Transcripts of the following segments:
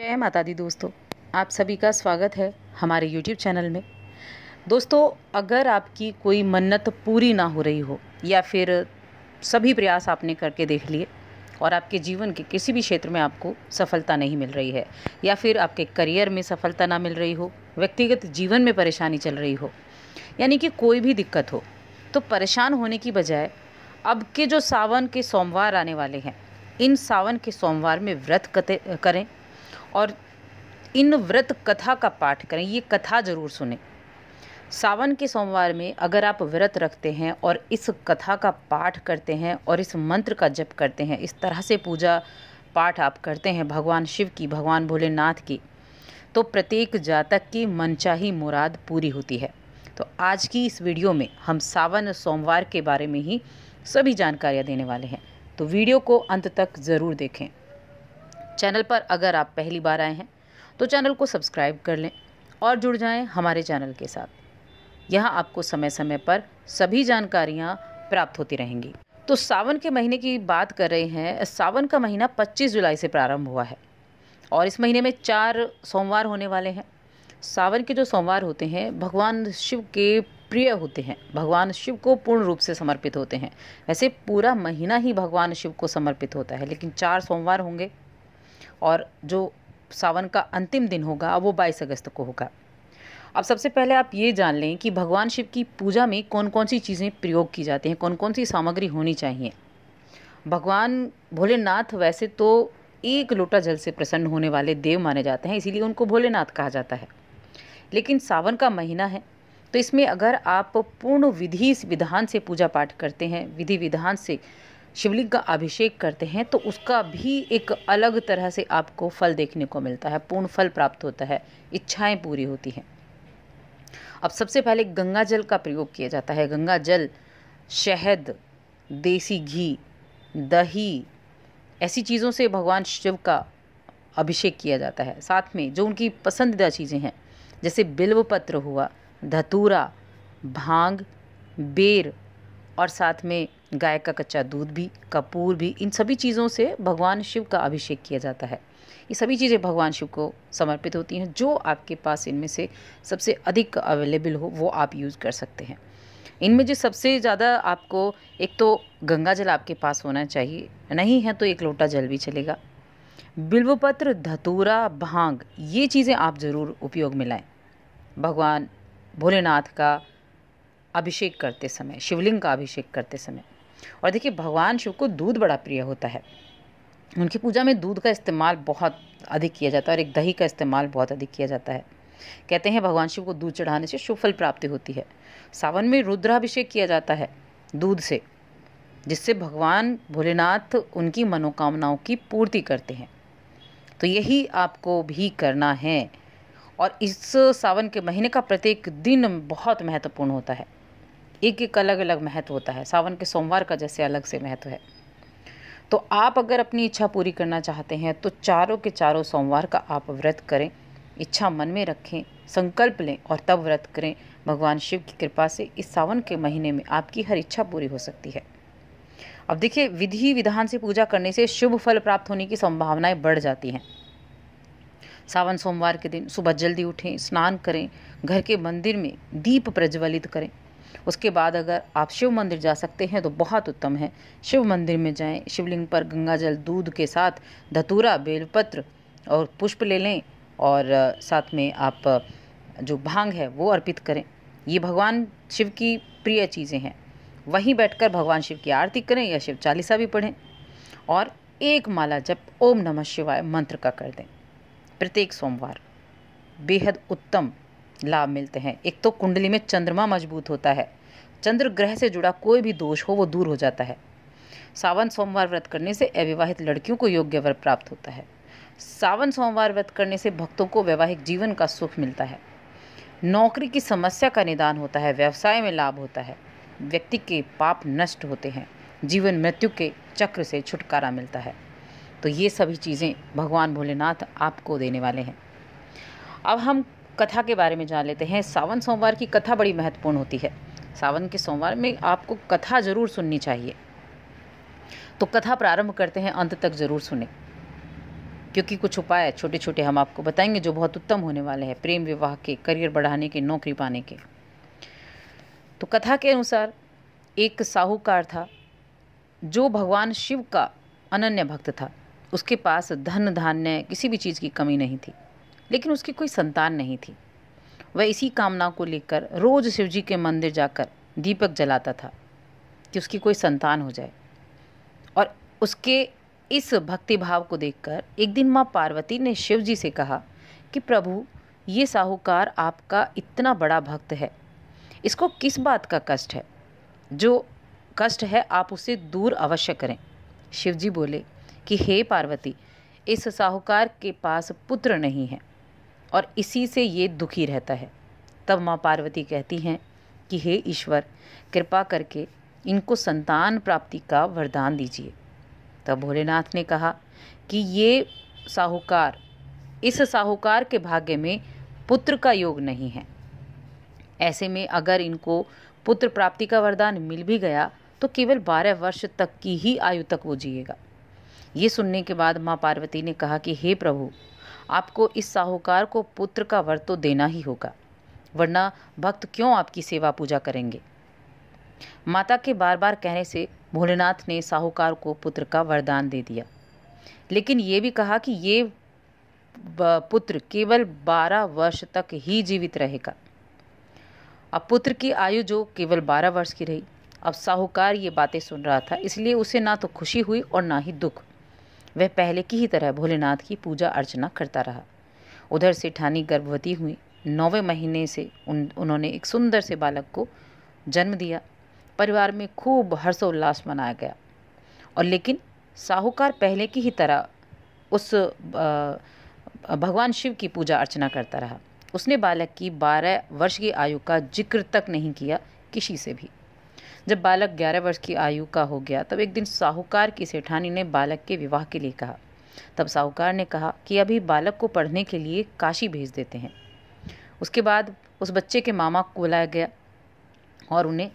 जय माता दी दोस्तों आप सभी का स्वागत है हमारे YouTube चैनल में दोस्तों अगर आपकी कोई मन्नत पूरी ना हो रही हो या फिर सभी प्रयास आपने करके देख लिए और आपके जीवन के किसी भी क्षेत्र में आपको सफलता नहीं मिल रही है या फिर आपके करियर में सफलता ना मिल रही हो व्यक्तिगत जीवन में परेशानी चल रही हो यानी कि कोई भी दिक्कत हो तो परेशान होने की बजाय अब के जो सावन के सोमवार आने वाले हैं इन सावन के सोमवार में व्रत करें और इन व्रत कथा का पाठ करें ये कथा जरूर सुने सावन के सोमवार में अगर आप व्रत रखते हैं और इस कथा का पाठ करते हैं और इस मंत्र का जप करते हैं इस तरह से पूजा पाठ आप करते हैं भगवान शिव की भगवान भोलेनाथ की तो प्रत्येक जातक की मनचाही मुराद पूरी होती है तो आज की इस वीडियो में हम सावन सोमवार के बारे में ही सभी जानकारियाँ देने वाले हैं तो वीडियो को अंत तक ज़रूर देखें चैनल पर अगर आप पहली बार आए हैं तो चैनल को सब्सक्राइब कर लें और जुड़ जाएं हमारे चैनल के साथ यहाँ आपको समय समय पर सभी जानकारियाँ प्राप्त होती रहेंगी तो सावन के महीने की बात कर रहे हैं सावन का महीना 25 जुलाई से प्रारंभ हुआ है और इस महीने में चार सोमवार होने वाले हैं सावन के जो सोमवार होते हैं भगवान शिव के प्रिय होते हैं भगवान शिव को पूर्ण रूप से समर्पित होते हैं वैसे पूरा महीना ही भगवान शिव को समर्पित होता है लेकिन चार सोमवार होंगे और जो सावन का अंतिम दिन होगा वो बाईस अगस्त को होगा अब सबसे पहले आप ये जान लें कि भगवान शिव की पूजा में कौन कौन सी चीज़ें प्रयोग की जाती हैं कौन कौन सी सामग्री होनी चाहिए भगवान भोलेनाथ वैसे तो एक लोटा जल से प्रसन्न होने वाले देव माने जाते हैं इसीलिए उनको भोलेनाथ कहा जाता है लेकिन सावन का महीना है तो इसमें अगर आप पूर्ण विधि विधान से पूजा पाठ करते हैं विधि विधान से शिवलिंग का अभिषेक करते हैं तो उसका भी एक अलग तरह से आपको फल देखने को मिलता है पूर्ण फल प्राप्त होता है इच्छाएं पूरी होती हैं अब सबसे पहले गंगा जल का प्रयोग किया जाता है गंगा जल शहद देसी घी दही ऐसी चीज़ों से भगवान शिव का अभिषेक किया जाता है साथ में जो उनकी पसंदीदा चीज़ें हैं जैसे बिल्व पत्र हुआ धतूरा भांग बेर और साथ में गाय का कच्चा दूध भी कपूर भी इन सभी चीज़ों से भगवान शिव का अभिषेक किया जाता है ये सभी चीज़ें भगवान शिव को समर्पित होती हैं जो आपके पास इनमें से सबसे अधिक अवेलेबल हो वो आप यूज़ कर सकते हैं इनमें जो सबसे ज़्यादा आपको एक तो गंगा जल आपके पास होना चाहिए नहीं है तो एक लोटा जल भी चलेगा बिल्वपत्र धतूरा भांग ये चीज़ें आप ज़रूर उपयोग में लाएँ भगवान भोलेनाथ का अभिषेक करते समय शिवलिंग का अभिषेक करते समय और देखिए भगवान शिव को दूध बड़ा प्रिय होता है उनकी पूजा में दूध का इस्तेमाल बहुत अधिक किया जाता है और एक दही का इस्तेमाल बहुत अधिक किया जाता है कहते हैं भगवान शिव को दूध चढ़ाने से शुभफल प्राप्ति होती है सावन में रुद्राभिषेक किया जाता है दूध से जिससे भगवान भोलेनाथ उनकी मनोकामनाओं की पूर्ति करते हैं तो यही आपको भी करना है और इस सावन के महीने का प्रत्येक दिन बहुत महत्वपूर्ण होता है एक एक अलग अलग महत्व होता है सावन के सोमवार का जैसे अलग से महत्व है तो आप अगर अपनी इच्छा पूरी करना चाहते हैं तो चारों के चारों सोमवार का आप व्रत करें इच्छा मन में रखें संकल्प लें और तब व्रत करें भगवान शिव की कृपा से इस सावन के महीने में आपकी हर इच्छा पूरी हो सकती है अब देखिए विधि विधान से पूजा करने से शुभ फल प्राप्त होने की संभावनाएं बढ़ जाती हैं सावन सोमवार के दिन सुबह जल्दी उठें स्नान करें घर के मंदिर में दीप प्रज्वलित करें उसके बाद अगर आप शिव मंदिर जा सकते हैं तो बहुत उत्तम है शिव मंदिर में जाएं शिवलिंग पर गंगा जल दूध के साथ धतूरा बेलपत्र और पुष्प ले लें और साथ में आप जो भांग है वो अर्पित करें ये भगवान शिव की प्रिय चीज़ें हैं वहीं बैठकर भगवान शिव की आरती करें या शिव चालीसा भी पढ़ें और एक माला जब ओम नमः शिवाय मंत्र का कर दें प्रत्येक सोमवार बेहद उत्तम लाभ मिलते हैं एक तो कुंडली में चंद्रमा मजबूत होता है चंद्र ग्रह से जुड़ा कोई भी दोष हो वो दूर हो जाता है सावन सोमवार व्रत करने से अविवाहित लड़कियों को योग्य वर प्राप्त होता है सावन सोमवार व्रत करने से भक्तों को वैवाहिक जीवन का सुख मिलता है नौकरी की समस्या का निदान होता है व्यवसाय में लाभ होता है व्यक्ति के पाप नष्ट होते हैं जीवन मृत्यु के चक्र से छुटकारा मिलता है तो ये सभी चीज़ें भगवान भोलेनाथ आपको देने वाले हैं अब हम कथा के बारे में जान लेते हैं सावन सोमवार की कथा बड़ी महत्वपूर्ण होती है सावन के सोमवार में आपको कथा ज़रूर सुननी चाहिए तो कथा प्रारंभ करते हैं अंत तक ज़रूर सुने क्योंकि कुछ उपाय छोटे छोटे हम आपको बताएंगे जो बहुत उत्तम होने वाले हैं प्रेम विवाह के करियर बढ़ाने के नौकरी पाने के तो कथा के अनुसार एक साहूकार था जो भगवान शिव का अनन्य भक्त था उसके पास धन धान्य किसी भी चीज़ की कमी नहीं थी लेकिन उसकी कोई संतान नहीं थी वह इसी कामना को लेकर रोज शिवजी के मंदिर जाकर दीपक जलाता था कि उसकी कोई संतान हो जाए और उसके इस भक्ति भाव को देखकर एक दिन माँ पार्वती ने शिव जी से कहा कि प्रभु ये साहूकार आपका इतना बड़ा भक्त है इसको किस बात का कष्ट है जो कष्ट है आप उसे दूर अवश्य करें शिवजी बोले कि हे पार्वती इस साहूकार के पास पुत्र नहीं है और इसी से ये दुखी रहता है तब माँ पार्वती कहती हैं कि हे ईश्वर कृपा करके इनको संतान प्राप्ति का वरदान दीजिए तब भोलेनाथ ने कहा कि ये साहूकार इस साहूकार के भाग्य में पुत्र का योग नहीं है ऐसे में अगर इनको पुत्र प्राप्ति का वरदान मिल भी गया तो केवल बारह वर्ष तक की ही आयु तक वो जिएगा ये सुनने के बाद माँ पार्वती ने कहा कि हे प्रभु आपको इस साहूकार को पुत्र का वर तो देना ही होगा वरना भक्त क्यों आपकी सेवा पूजा करेंगे माता के बार बार कहने से भोलेनाथ ने साहूकार को पुत्र का वरदान दे दिया लेकिन ये भी कहा कि ये पुत्र केवल बारह वर्ष तक ही जीवित रहेगा अब पुत्र की आयु जो केवल बारह वर्ष की रही अब साहूकार ये बातें सुन रहा था इसलिए उसे ना तो खुशी हुई और ना ही दुख वह पहले की ही तरह भोलेनाथ की पूजा अर्चना करता रहा उधर सेठानी गर्भवती हुई नौवें महीने से उन उन्होंने एक सुंदर से बालक को जन्म दिया परिवार में खूब हर्षोल्लास मनाया गया और लेकिन साहूकार पहले की ही तरह उस भगवान शिव की पूजा अर्चना करता रहा उसने बालक की बारह वर्ष की आयु का जिक्र तक नहीं किया किसी से भी जब बालक ग्यारह वर्ष की आयु का हो गया तब एक दिन साहूकार की सेठानी ने बालक के विवाह के लिए कहा तब साहूकार ने कहा कि अभी बालक को पढ़ने के लिए काशी भेज देते हैं उसके बाद उस बच्चे के मामा को बुलाया गया और उन्हें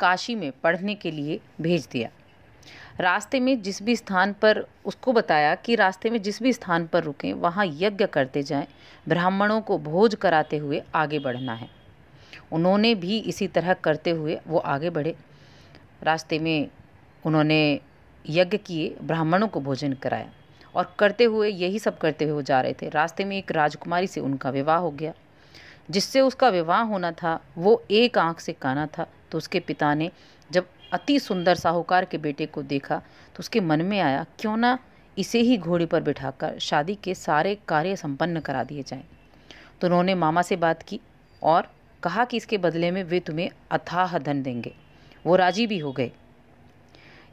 काशी में पढ़ने के लिए भेज दिया रास्ते में जिस भी स्थान पर उसको बताया कि रास्ते में जिस भी स्थान पर रुकें वहाँ यज्ञ करते जाएं ब्राह्मणों को भोज कराते हुए आगे बढ़ना है उन्होंने भी इसी तरह करते हुए वो आगे बढ़े रास्ते में उन्होंने यज्ञ किए ब्राह्मणों को भोजन कराया और करते हुए यही सब करते हुए वो जा रहे थे रास्ते में एक राजकुमारी से उनका विवाह हो गया जिससे उसका विवाह होना था वो एक आंख से काना था तो उसके पिता ने जब अति सुंदर साहूकार के बेटे को देखा तो उसके मन में आया क्यों ना इसे ही घोड़े पर बिठाकर शादी के सारे कार्य संपन्न करा दिए जाएं तो उन्होंने मामा से बात की और कहा कि इसके बदले में वे तुम्हें अथाह धन देंगे वो राजी भी हो गए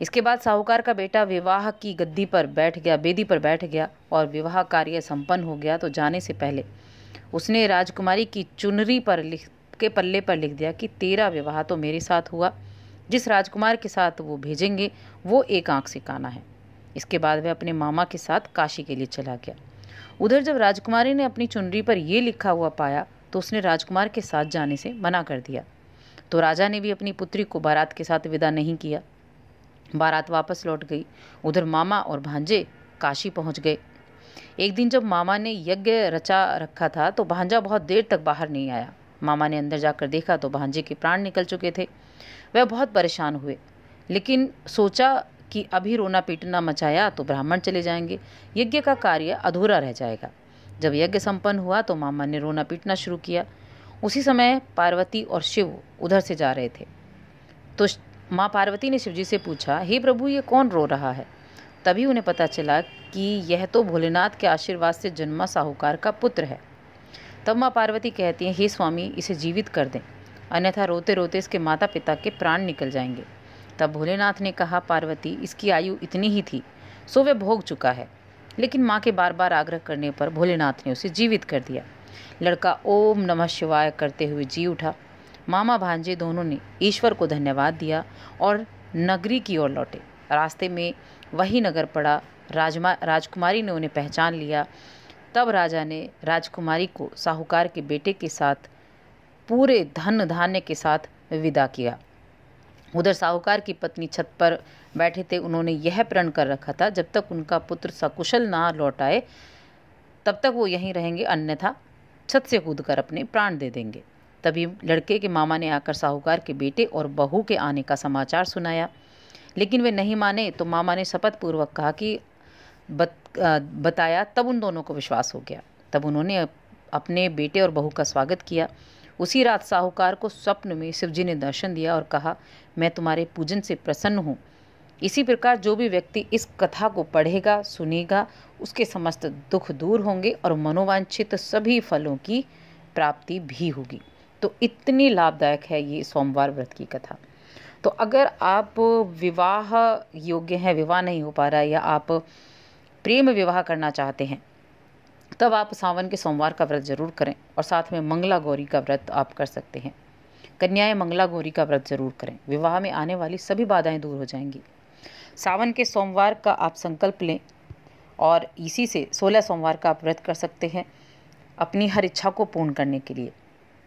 इसके बाद साहूकार का बेटा विवाह की गद्दी पर बैठ गया बेदी पर बैठ गया और विवाह कार्य संपन्न हो गया तो जाने से पहले उसने राजकुमारी की चुनरी पर लिख के पल्ले पर लिख दिया कि तेरा विवाह तो मेरे साथ हुआ जिस राजकुमार के साथ वो भेजेंगे वो एक आंख से काना है इसके बाद वह अपने मामा के साथ काशी के लिए चला गया उधर जब राजकुमारी ने अपनी चुनरी पर ये लिखा हुआ पाया तो उसने राजकुमार के साथ जाने से मना कर दिया तो राजा ने भी अपनी पुत्री को बारात के साथ विदा नहीं किया बारात वापस लौट गई उधर मामा और भांजे काशी पहुंच गए एक दिन जब मामा ने यज्ञ रचा रखा था तो भांजा बहुत देर तक बाहर नहीं आया मामा ने अंदर जाकर देखा तो भांजे के प्राण निकल चुके थे वह बहुत परेशान हुए लेकिन सोचा कि अभी रोना पीटना मचाया तो ब्राह्मण चले जाएंगे यज्ञ का कार्य अधूरा रह जाएगा जब यज्ञ संपन्न हुआ तो मामा ने रोना पीटना शुरू किया उसी समय पार्वती और शिव उधर से जा रहे थे तो माँ पार्वती ने शिवजी से पूछा हे प्रभु ये कौन रो रहा है तभी उन्हें पता चला कि यह तो भोलेनाथ के आशीर्वाद से जन्मा साहूकार का पुत्र है तब माँ पार्वती कहती हैं हे स्वामी इसे जीवित कर दें अन्यथा रोते रोते इसके माता पिता के प्राण निकल जाएंगे तब भोलेनाथ ने कहा पार्वती इसकी आयु इतनी ही थी सो वह भोग चुका है लेकिन माँ के बार बार आग्रह करने पर भोलेनाथ ने उसे जीवित कर दिया लड़का ओम नमः शिवाय करते हुए जी उठा मामा भांजे दोनों ने ईश्वर को धन्यवाद दिया और नगरी की ओर लौटे रास्ते में वही नगर पड़ा राजमा राजकुमारी ने उन्हें पहचान लिया तब राजा ने राजकुमारी को साहूकार के बेटे के साथ पूरे धन धान्य के साथ विदा किया उधर साहूकार की पत्नी छत पर बैठे थे उन्होंने यह प्रण कर रखा था जब तक उनका पुत्र सकुशल ना लौट आए तब तक वो यहीं रहेंगे अन्यथा छत से कूद कर अपने प्राण दे देंगे तभी लड़के के मामा ने आकर साहूकार के बेटे और बहू के आने का समाचार सुनाया लेकिन वे नहीं माने तो मामा ने शपथ पूर्वक कहा कि बत, आ, बताया तब उन दोनों को विश्वास हो गया तब उन्होंने अपने बेटे और बहू का स्वागत किया उसी रात साहूकार को स्वप्न में शिवजी ने दर्शन दिया और कहा मैं तुम्हारे पूजन से प्रसन्न हूँ इसी प्रकार जो भी व्यक्ति इस कथा को पढ़ेगा सुनेगा उसके समस्त दुख दूर होंगे और मनोवांछित सभी फलों की प्राप्ति भी होगी तो इतनी लाभदायक है ये सोमवार व्रत की कथा तो अगर आप विवाह योग्य हैं विवाह नहीं हो पा रहा है या आप प्रेम विवाह करना चाहते हैं तब आप सावन के सोमवार का व्रत जरूर करें और साथ में मंगला गौरी का व्रत आप कर सकते हैं कन्याएं मंगला गौरी का व्रत जरूर करें विवाह में आने वाली सभी बाधाएं दूर हो जाएंगी सावन के सोमवार का आप संकल्प लें और इसी से सोलह सोमवार का आप व्रत कर सकते हैं अपनी हर इच्छा को पूर्ण करने के लिए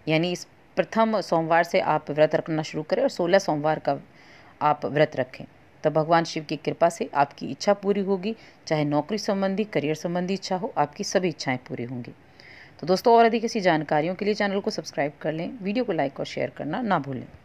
यानी इस प्रथम सोमवार से आप व्रत रखना शुरू करें और सोलह सोमवार का आप व्रत रखें तो भगवान शिव की कृपा से आपकी इच्छा पूरी होगी चाहे नौकरी संबंधी करियर संबंधी इच्छा हो आपकी सभी इच्छाएं पूरी होंगी तो दोस्तों और अधिक ऐसी जानकारियों के लिए चैनल को सब्सक्राइब कर लें वीडियो को लाइक और शेयर करना ना भूलें